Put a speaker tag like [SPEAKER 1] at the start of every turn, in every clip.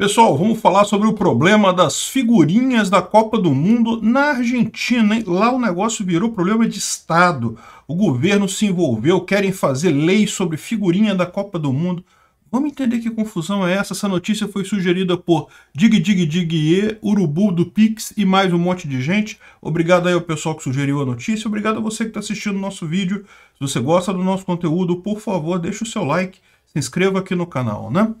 [SPEAKER 1] Pessoal, vamos falar sobre o problema das figurinhas da Copa do Mundo na Argentina. Hein? Lá o negócio virou problema de Estado. O governo se envolveu, querem fazer lei sobre figurinha da Copa do Mundo. Vamos entender que confusão é essa. Essa notícia foi sugerida por Dig Dig Dig E, Urubu do Pix e mais um monte de gente. Obrigado aí ao pessoal que sugeriu a notícia. Obrigado a você que está assistindo o nosso vídeo. Se você gosta do nosso conteúdo, por favor, deixa o seu like, se inscreva aqui no canal, né?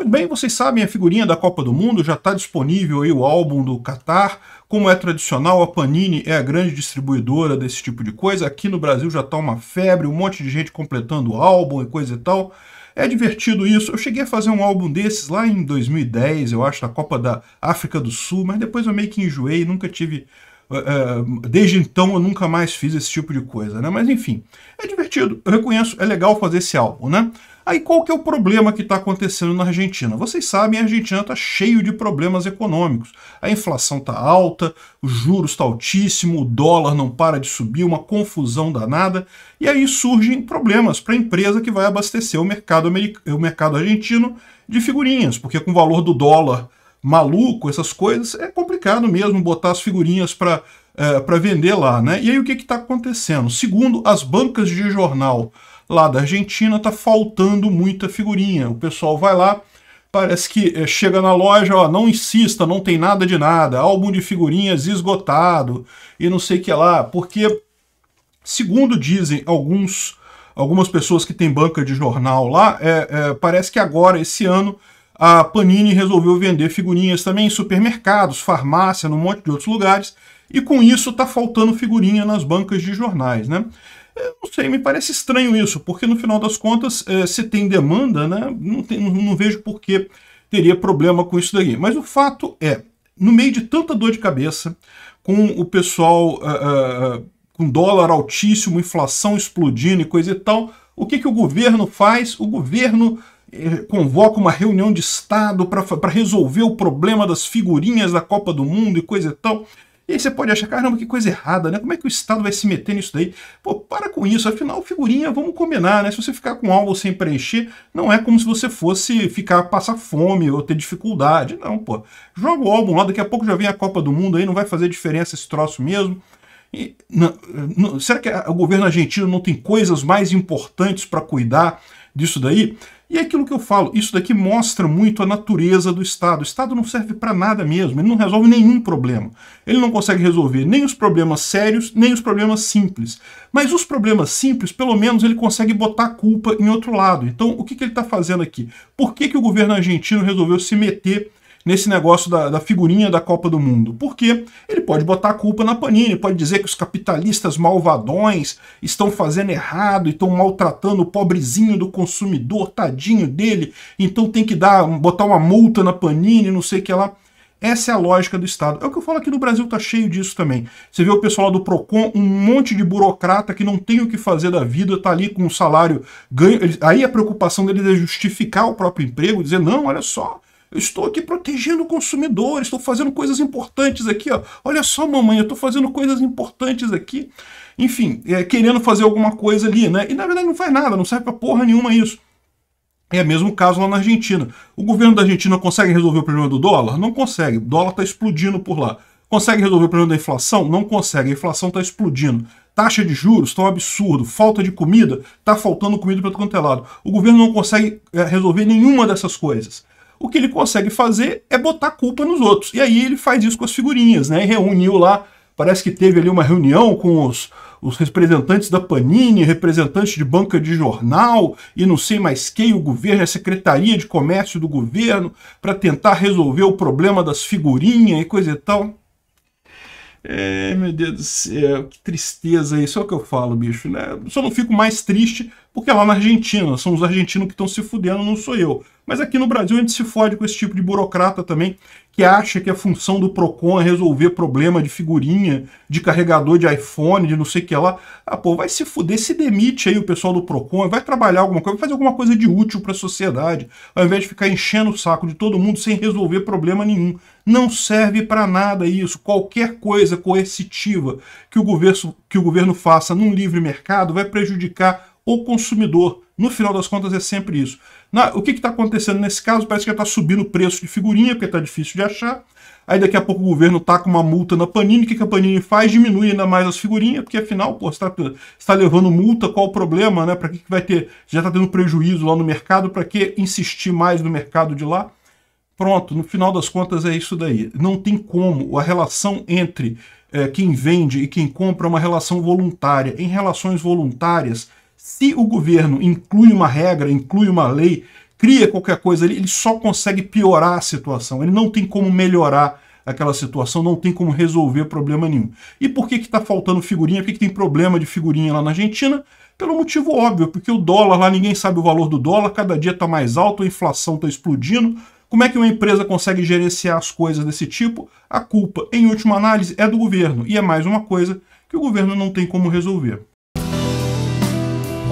[SPEAKER 1] Pois bem, vocês sabem, a figurinha da Copa do Mundo já está disponível aí o álbum do Qatar. Como é tradicional, a Panini é a grande distribuidora desse tipo de coisa. Aqui no Brasil já está uma febre, um monte de gente completando o álbum e coisa e tal. É divertido isso. Eu cheguei a fazer um álbum desses lá em 2010, eu acho, na Copa da África do Sul, mas depois eu meio que enjoei, nunca tive. Eh, eh, desde então eu nunca mais fiz esse tipo de coisa, né? Mas enfim, é divertido. Eu reconheço, é legal fazer esse álbum, né? Aí qual que é o problema que está acontecendo na Argentina? Vocês sabem, a Argentina está cheio de problemas econômicos. A inflação está alta, os juros estão tá altíssimos, o dólar não para de subir, uma confusão danada. E aí surgem problemas para a empresa que vai abastecer o mercado, o mercado argentino de figurinhas, porque com o valor do dólar maluco, essas coisas, é complicado mesmo botar as figurinhas para é, eh, para vender lá, né? E aí o que está acontecendo? Segundo as bancas de jornal lá da Argentina, tá faltando muita figurinha. O pessoal vai lá, parece que eh, chega na loja, ó, não insista, não tem nada de nada, álbum de figurinhas esgotado e não sei o que lá, porque segundo dizem alguns algumas pessoas que têm banca de jornal lá, é, é, parece que agora, esse ano, a Panini resolveu vender figurinhas também em supermercados, farmácia, num monte de outros lugares, e com isso tá faltando figurinha nas bancas de jornais, né? Eu não sei, me parece estranho isso, porque no final das contas, eh, se tem demanda, né, não, tem, não vejo por que teria problema com isso daí. Mas o fato é, no meio de tanta dor de cabeça, com o pessoal uh, uh, com dólar altíssimo, inflação explodindo e coisa e tal, o que, que o governo faz? O governo convoca uma reunião de Estado para resolver o problema das figurinhas da Copa do Mundo e coisa e tal. E aí você pode achar, caramba, que coisa errada, né? Como é que o Estado vai se meter nisso daí? Pô, para com isso, afinal, figurinha, vamos combinar, né? Se você ficar com algo sem preencher, não é como se você fosse ficar, passar fome ou ter dificuldade, não, pô. Joga o álbum lá, daqui a pouco já vem a Copa do Mundo aí, não vai fazer diferença esse troço mesmo. E, não, não, será que o governo argentino não tem coisas mais importantes para cuidar disso daí. E é aquilo que eu falo, isso daqui mostra muito a natureza do Estado. O Estado não serve para nada mesmo, ele não resolve nenhum problema. Ele não consegue resolver nem os problemas sérios, nem os problemas simples. Mas os problemas simples, pelo menos, ele consegue botar a culpa em outro lado. Então, o que, que ele está fazendo aqui? Por que, que o governo argentino resolveu se meter nesse negócio da, da, figurinha da Copa do Mundo. Porque ele pode botar a culpa na Panini, pode dizer que os capitalistas malvadões estão fazendo errado e estão maltratando o pobrezinho do consumidor, tadinho dele, então tem que dar, botar uma multa na Panini, não sei o que lá. Essa é a lógica do Estado. É o que eu falo aqui no Brasil, tá cheio disso também. Você vê o pessoal do PROCON, um monte de burocrata que não tem o que fazer da vida, tá ali com um salário ganho. Aí a preocupação deles é justificar o próprio emprego, dizer, não, olha só, eu estou aqui protegendo o consumidor, estou fazendo coisas importantes aqui, ó. Olha só, mamãe, eu estou fazendo coisas importantes aqui. Enfim, é, querendo fazer alguma coisa ali, né? E na verdade não faz nada, não serve para porra nenhuma isso. É o mesmo caso lá na Argentina. O governo da Argentina consegue resolver o problema do dólar? Não consegue. O dólar está explodindo por lá. Consegue resolver o problema da inflação? Não consegue. A inflação está explodindo. Taxa de juros está um absurdo. Falta de comida? Está faltando comida para todo quanto é lado. O governo não consegue é, resolver nenhuma dessas coisas o que ele consegue fazer é botar culpa nos outros. E aí ele faz isso com as figurinhas, né? E reuniu lá, parece que teve ali uma reunião com os, os representantes da Panini, representantes de banca de jornal e não sei mais quem, o governo, a Secretaria de Comércio do governo, para tentar resolver o problema das figurinhas e coisa e tal. É, meu Deus do céu, que tristeza isso, é o que eu falo, bicho, né? Só não fico mais triste porque lá na Argentina, são os argentinos que estão se fudendo, não sou eu. Mas aqui no Brasil a gente se fode com esse tipo de burocrata também, que acha que a função do PROCON é resolver problema de figurinha, de carregador de iPhone, de não sei o que lá. Ah, pô, vai se fuder, se demite aí o pessoal do PROCON, vai trabalhar alguma coisa, vai fazer alguma coisa de útil para a sociedade, ao invés de ficar enchendo o saco de todo mundo sem resolver problema nenhum. Não serve para nada isso. Qualquer coisa coercitiva que o governo, que o governo faça num livre mercado vai prejudicar o consumidor. No final das contas é sempre isso. Na, o que está acontecendo nesse caso? Parece que está subindo o preço de figurinha, porque está difícil de achar. Aí daqui a pouco o governo está com uma multa na Panini. O que, que, a Panini faz? Diminui ainda mais as figurinhas, porque afinal, pô, você está tá levando multa, qual o problema, né? Para que, que vai ter? Já está tendo prejuízo lá no mercado, para que insistir mais no mercado de lá? Pronto, no final das contas é isso daí. Não tem como. A relação entre é, quem vende e quem compra é uma relação voluntária. Em relações voluntárias, se o governo inclui uma regra, inclui uma lei, cria qualquer coisa ali, ele só consegue piorar a situação. Ele não tem como melhorar aquela situação, não tem como resolver problema nenhum. E por que está faltando figurinha? Por que, que tem problema de figurinha lá na Argentina? Pelo motivo óbvio, porque o dólar lá, ninguém sabe o valor do dólar, cada dia está mais alto, a inflação está explodindo. Como é que uma empresa consegue gerenciar as coisas desse tipo? A culpa, em última análise, é do governo. E é mais uma coisa que o governo não tem como resolver.